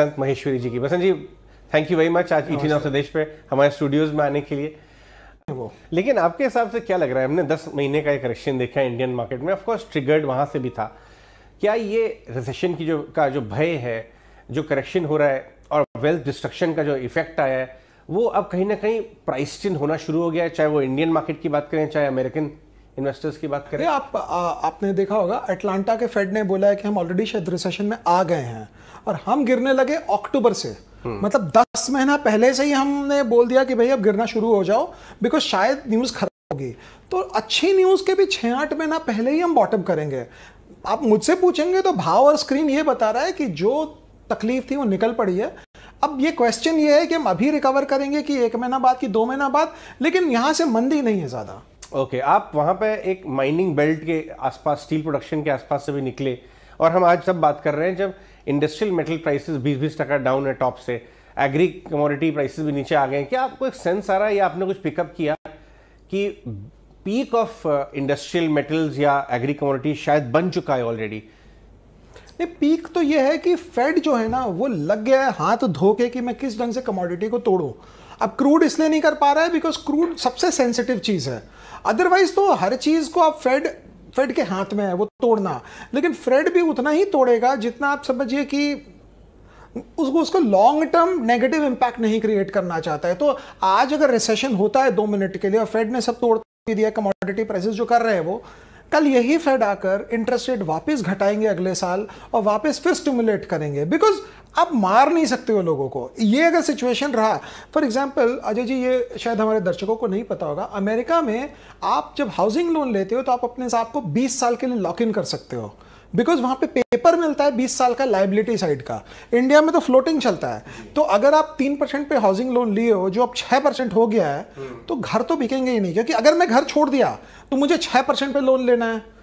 संत महेश्वरी जी की Basant ji thank you very much आज इथिन ऑफ स्वदेश पे हमारे स्टूडियोज में आने के लिए लेकिन आपके हिसाब से क्या लग रहा है हमने 10 महीने का एक करेक्शन देखा है इंडियन मार्केट में ऑफकोर्स ट्रिगर्ड वहाँ से भी था क्या ये रिसेशन की जो का जो भय है जो करेक्शन हो रहा है और वेल्थ डिस्ट्रक्शन का जो इफेक्ट आया है वो अब कहीं ना कहीं प्राइस्ड होना शुरू हो गया है चाहे वो इंडियन मार्केट की बात करें चाहे अमेरिकन इन्वेस्टर्स की बात करें आप आ, आपने देखा होगा अटलांटा के फेड ने बोला है कि हम ऑलरेडी शायद रिसेशन में आ गए हैं और हम गिरने लगे अक्टूबर से हम्म। मतलब दस महीना पहले से ही हमने बोल दिया कि भाई अब गिरना शुरू हो जाओ बिकॉज शायद न्यूज़ खराब होगी तो अच्छी न्यूज़ के भी छह आठ महीना पहले ही हम बॉटम करेंगे आप मुझसे पूछेंगे तो भाव और स्क्रीन ये बता रहा है कि जो तकलीफ थी वो निकल पड़ी है अब ये क्वेश्चन ये है कि हम अभी रिकवर करेंगे कि एक महीना बाद कि दो महीना बाद लेकिन यहाँ से मंदी नहीं है ज़्यादा ओके okay, आप वहाँ पे एक माइनिंग बेल्ट के आसपास स्टील प्रोडक्शन के आसपास से भी निकले और हम आज सब बात कर रहे हैं जब इंडस्ट्रियल मेटल प्राइसेस बीस बीस टका डाउन है टॉप से एग्री कमोडिटी प्राइसेस भी नीचे आ गए हैं क्या आपको एक सेंस आ रहा है या आपने कुछ पिकअप किया कि पीक ऑफ इंडस्ट्रियल मेटल्स या एग्री कमोडिटी शायद बन चुका है ऑलरेडी नहीं पीक तो ये है कि फेड जो है ना वो लग गया है हाथ धो के कि मैं किस ढंग से कमोडिटी को तोड़ूं अब क्रूड इसलिए नहीं कर पा रहा है बिकॉज क्रूड सबसे सेंसिटिव चीज़ है अदरवाइज तो हर चीज़ को आप फेड फेड के हाथ में है वो तोड़ना लेकिन फ्रेड भी उतना ही तोड़ेगा जितना आप समझिए कि उसको उसको लॉन्ग टर्म नेगेटिव इम्पैक्ट नहीं क्रिएट करना चाहता है तो आज अगर रिसेशन होता है दो मिनट के लिए और फेड ने सब तोड़ दिया कमोडिटी प्राइसेस जो कर रहे हैं वो कल यही फेड आकर इंटरेस्ट रेट वापस घटाएंगे अगले साल और वापस फिर स्टिमुलेट करेंगे बिकॉज आप मार नहीं सकते हो लोगों को ये अगर सिचुएशन रहा फॉर एग्जाम्पल अजय जी ये शायद हमारे दर्शकों को नहीं पता होगा अमेरिका में आप जब हाउसिंग लोन लेते हो तो आप अपने हिसाब को 20 साल के लिए लॉक इन कर सकते हो बिकॉज वहाँ पे पेपर मिलता है 20 साल का लाइबिलिटी साइड का इंडिया में तो फ्लोटिंग चलता है तो अगर आप तीन परसेंट पे हाउसिंग लोन लिए हो जो अब छः परसेंट हो गया है तो घर तो बिकेंगे ही नहीं क्योंकि अगर मैं घर छोड़ दिया तो मुझे छः परसेंट पे लोन लेना है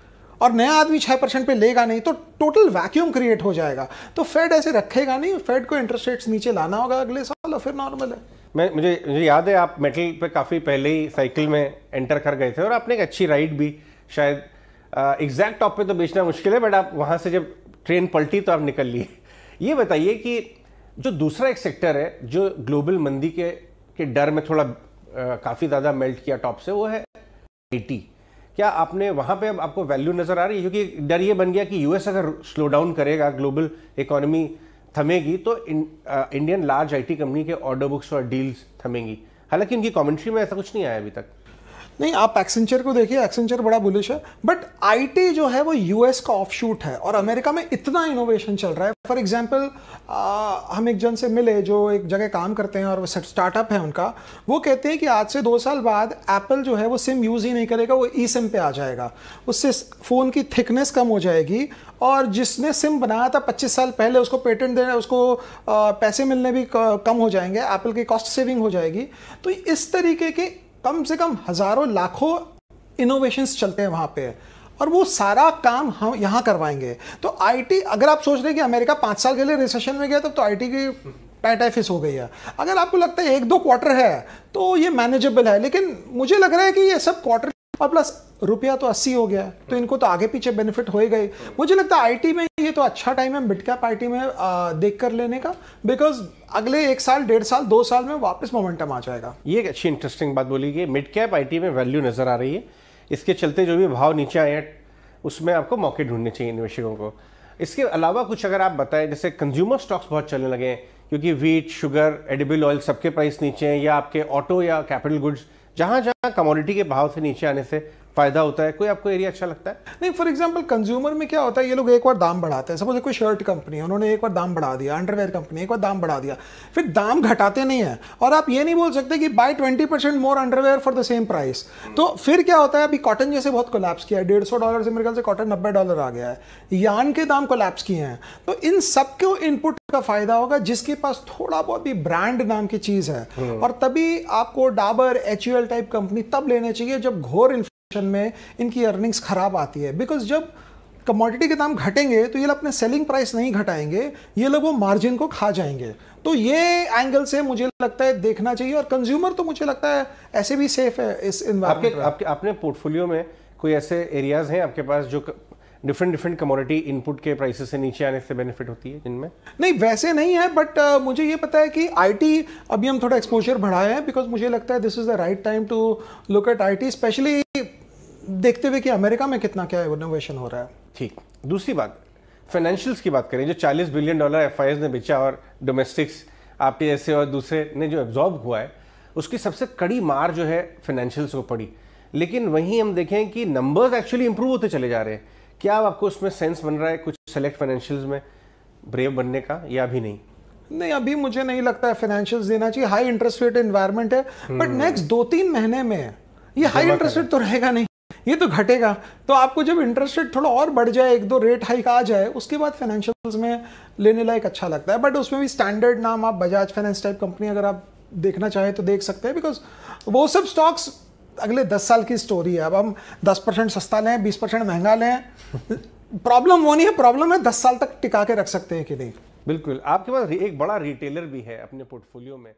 और नया आदमी छः परसेंट पर लेगा नहीं तो टोटल वैक्यूम क्रिएट हो जाएगा तो फेड ऐसे रखेगा नहीं फेड को इंटरेस्ट रेट्स नीचे लाना होगा अगले साल और फिर नॉर्मल है मैं मुझे मुझे याद है आप मेटल पे काफ़ी पहले ही साइकिल में एंटर कर गए थे और आपने एक अच्छी राइड भी शायद एग्जैक्ट टॉप पे तो बेचना मुश्किल है बट आप वहाँ से जब ट्रेन पलटी तो आप निकल लिए ये बताइए कि जो दूसरा एक सेक्टर है जो ग्लोबल मंदी के के डर में थोड़ा काफ़ी ज़्यादा मेल्ट किया टॉप से वो है आईटी क्या आपने वहाँ पे आपको वैल्यू नज़र आ रही है क्योंकि डर ये बन गया कि यूएस अगर स्लो डाउन करेगा ग्लोबल इकोनॉमी थमेगी तो आ, इंडियन लार्ज आईटी कंपनी के ऑर्डर बुक्स और डील्स थमेंगी हालांकि उनकी कमेंट्री में ऐसा कुछ नहीं आया अभी तक नहीं आप एक्सेंचर को देखिए एक्सेंचर बड़ा बुलिश है बट आईटी जो है वो यूएस का ऑफशूट है और अमेरिका में इतना इनोवेशन चल रहा है फॉर एग्जाम्पल हम एक जन से मिले जो एक जगह काम करते हैं और वो स्टार्टअप है उनका वो कहते हैं कि आज से दो साल बाद एप्पल जो है वो सिम यूज़ ही नहीं करेगा वो ई सिम पे आ जाएगा उससे फ़ोन की थिकनेस कम हो जाएगी और जिसने सिम बनाया था 25 साल पहले उसको पेटेंट देना उसको पैसे मिलने भी कम हो जाएंगे एप्पल की कॉस्ट सेविंग हो जाएगी तो इस तरीके के कम से कम हज़ारों लाखों इनोवेशंस चलते हैं वहाँ पे और वो सारा काम हम यहाँ करवाएंगे तो आईटी अगर आप सोच रहे हैं कि अमेरिका पाँच साल के लिए रिसेशन में गया तो, तो आईटी की ऑफिस हो गई है अगर आपको लगता है एक दो क्वार्टर है तो ये मैनेजेबल है लेकिन मुझे लग रहा है कि ये सब क्वार्टर और प्लस रुपया तो अस्सी हो गया तो इनको तो आगे पीछे बेनिफिट हो गए मुझे लगता है आई में ये तो अच्छा टाइम है मिड कैप आई में आ, देख कर लेने का बिकॉज अगले एक साल डेढ़ साल दो साल में वापस मोमेंटम आ जाएगा ये एक अच्छी इंटरेस्टिंग बात बोली कि मिड कैप आई में वैल्यू नज़र आ रही है इसके चलते जो भी भाव नीचे आए हैं उसमें आपको मौके ढूंढने चाहिए निवेशकों को इसके अलावा कुछ अगर आप बताएं जैसे कंज्यूमर स्टॉक्स बहुत चलने लगे हैं क्योंकि वीट शुगर एडिबल ऑयल सबके प्राइस नीचे हैं या आपके ऑटो या कैपिटल गुड्स जहां जहां कमोडिटी के भाव से नीचे आने से फायदा होता है कोई आपको एरिया अच्छा लगता है नहीं फॉर एग्जाम्पल कंज्यूमर में क्या होता है ये लोग एक बार दाम बढ़ाते हैं सपोज कोई शर्ट कंपनी है उन्होंने एक बार दाम बढ़ा दिया अंडरवेयर कंपनी एक बार दाम बढ़ा दिया फिर दाम घटाते नहीं है और आप ये नहीं बोल सकते कि buy twenty percent more underwear for the same price तो फिर क्या होता है अभी कॉटन जैसे बहुत कोलैप्स किया है डेढ़ सौ डॉलर से मेरे ख्याल से कॉटन नब्बे डॉलर आ गया है यान के दाम कोलैप्स किए हैं तो इन सब इनपुट का फायदा होगा जिसके पास थोड़ा बहुत भी ब्रांड नाम की चीज है हम्म। और तभी आपको डाबर एच टाइप कंपनी तब लेना चाहिए जब घोर सिचुएशन में इनकी अर्निंग्स ख़राब आती है बिकॉज जब कमोडिटी के दाम घटेंगे तो ये लोग अपने सेलिंग प्राइस नहीं घटाएंगे ये लोग वो मार्जिन को खा जाएंगे तो ये एंगल से मुझे लगता है देखना चाहिए और कंज्यूमर तो मुझे लगता है ऐसे भी सेफ है इस आपके, आपके अपने पोर्टफोलियो में कोई ऐसे एरियाज हैं आपके पास जो डिफरेंट डिफरेंट कमोडिटी इनपुट के प्राइसेस से नीचे आने से बेनिफिट होती है जिनमें नहीं वैसे नहीं है बट uh, मुझे ये पता है कि आईटी अभी हम थोड़ा एक्सपोजर बढ़ाए हैं बिकॉज मुझे लगता है this is the right time to look at IT specially देखते हुए कि अमेरिका में कितना क्या इनोवेशन हो रहा है ठीक दूसरी बात फाइनेंशियल्स की बात करें जो 40 बिलियन डॉलर एफ ने बेचा और डोमेस्टिक्स आपके ऐसे और दूसरे ने जो एब्जॉर्ब हुआ है उसकी सबसे कड़ी मार जो है फाइनेंशियल्स को पड़ी लेकिन वहीं हम देखें कि नंबर्स एक्चुअली इंप्रूव होते चले जा रहे हैं क्या आपको उसमें सेंस बन रहा है कुछ सेलेक्ट फाइनेंशियल्स में ब्रेव बनने का या अभी नहीं नहीं अभी मुझे नहीं लगता है फाइनेंशियल्स देना चाहिए हाई इंटरेस्ट रेट इन्वायरमेंट है बट नेक्स्ट दो तीन महीने में ये हाई इंटरेस्ट रेट तो रहेगा नहीं ये तो घटेगा तो आपको जब इंटरेस्ट रेट थोड़ा और बढ़ जाए एक दो रेट हाइक आ जाए उसके बाद फाइनेंशियल्स में लेने लायक अच्छा लगता है बट उसमें भी स्टैंडर्ड नाम आप बजाज फाइनेंस टाइप कंपनी अगर आप देखना चाहें तो देख सकते हैं बिकॉज वो सब स्टॉक्स अगले दस साल की स्टोरी है अब हम दस परसेंट सस्ता लें बीस परसेंट महंगा लें प्रॉब्लम वो नहीं है प्रॉब्लम है दस साल तक टिका के रख सकते हैं कि नहीं बिल्कुल आपके पास एक बड़ा रिटेलर भी है अपने पोर्टफोलियो में